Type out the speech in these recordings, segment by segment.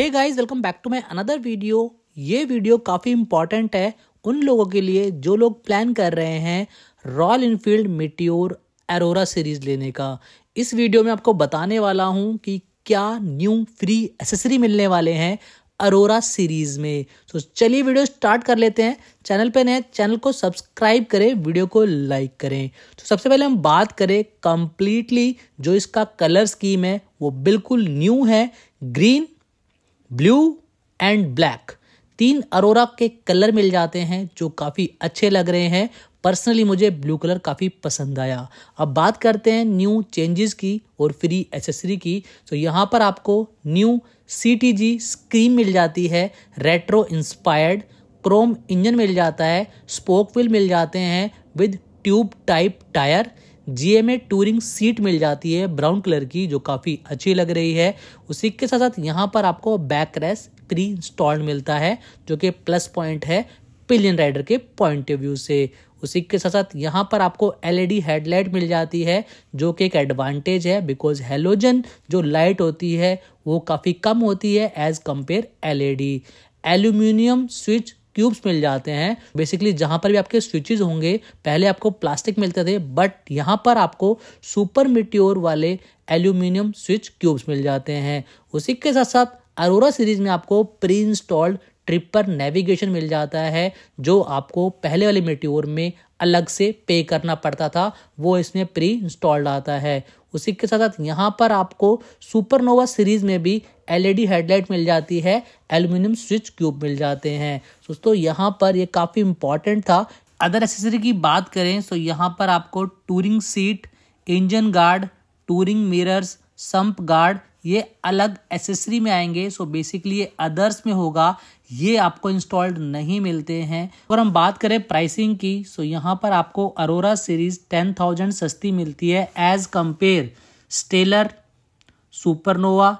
hey guys welcome back to my another video ये video काफ़ी important है उन लोगों के लिए जो लोग प्लान कर रहे हैं Royal Enfield Meteor Aurora series लेने का इस वीडियो में आपको बताने वाला हूं कि क्या न्यू फ्री एसेसरी मिलने वाले हैं अरोरा सीरीज में तो चलिए वीडियो स्टार्ट कर लेते हैं चैनल पे नए चैनल को सब्सक्राइब करें वीडियो को लाइक करें तो सबसे पहले हम बात करें कंप्लीटली जो इसका कलर स्कीम है वो बिल्कुल न्यू है ग्रीन ब्लू एंड ब्लैक तीन अरोरा के कलर मिल जाते हैं जो काफ़ी अच्छे लग रहे हैं पर्सनली मुझे ब्लू कलर काफ़ी पसंद आया अब बात करते हैं न्यू चेंजेस की और फ्री एसेसरी की तो यहाँ पर आपको new C T G screen मिल जाती है रेट्रो इंस्पायर्ड क्रोम इंजन मिल जाता है स्पोक व्हील मिल जाते हैं विद ट्यूब टाइप टायर में टूरिंग सीट मिल जाती है ब्राउन कलर की जो काफ़ी अच्छी लग रही है उसी के साथ साथ यहाँ पर आपको बैक रेस प्री इंस्टॉल्ड मिलता है जो कि प्लस पॉइंट है पिलियन राइडर के पॉइंट ऑफ व्यू से उसी के साथ साथ यहाँ पर आपको एलईडी हेडलाइट मिल जाती है जो कि एक एडवांटेज है बिकॉज हेलोजन जो लाइट होती है वो काफ़ी कम होती है as compare LED aluminium switch cubes मिल जाते हैं बेसिकली जहां पर भी आपके स्विचेज होंगे पहले आपको प्लास्टिक मिलते थे बट यहाँ पर आपको सुपर मिट्योर वाले एल्यूमिनियम स्विच क्यूब्स मिल जाते हैं उसी के साथ साथ अरोरा सीरीज में आपको pre installed tripper navigation मिल जाता है जो आपको पहले वाले मेट्योर में अलग से पे करना पड़ता था वो इसमें प्री इंस्टॉल्ड आता है उसी के साथ साथ यहाँ पर आपको सुपरनोवा सीरीज़ में भी एलईडी हेडलाइट मिल जाती है एल्यूमिनियम स्विच क्यूब मिल जाते हैं दोस्तों यहाँ पर ये काफ़ी इंपॉर्टेंट था अदर एसेसरी की बात करें तो यहाँ पर आपको touring seat engine guard touring mirrors sump guard ये अलग एसेसरी में आएंगे सो बेसिकली ये अदर्स में होगा ये आपको इंस्टॉल्ड नहीं मिलते हैं और हम बात करें प्राइसिंग की सो यहाँ पर आपको अरोरा सीरीज टेन थाउजेंड सस्ती मिलती है as compare Stellar Supernova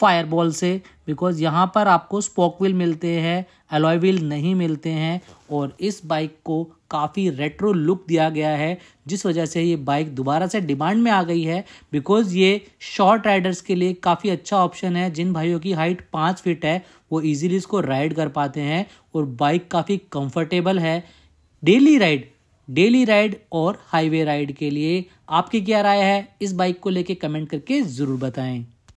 Fireball से बिकॉज यहाँ पर आपको स्पोक व्हील मिलते हैं एलॉय व्हील नहीं मिलते हैं और इस बाइक को काफ़ी रेट्रो लुक दिया गया है जिस वजह से ये बाइक दोबारा से डिमांड में आ गई है बिकॉज ये शॉर्ट राइडर्स के लिए काफ़ी अच्छा ऑप्शन है जिन भाइयों की हाइट पाँच फिट है वो इजीली इसको राइड कर पाते हैं और बाइक काफ़ी कंफर्टेबल है डेली राइड डेली राइड और हाईवे राइड के लिए आपकी क्या राय है इस बाइक को लेके कमेंट करके ज़रूर बताएं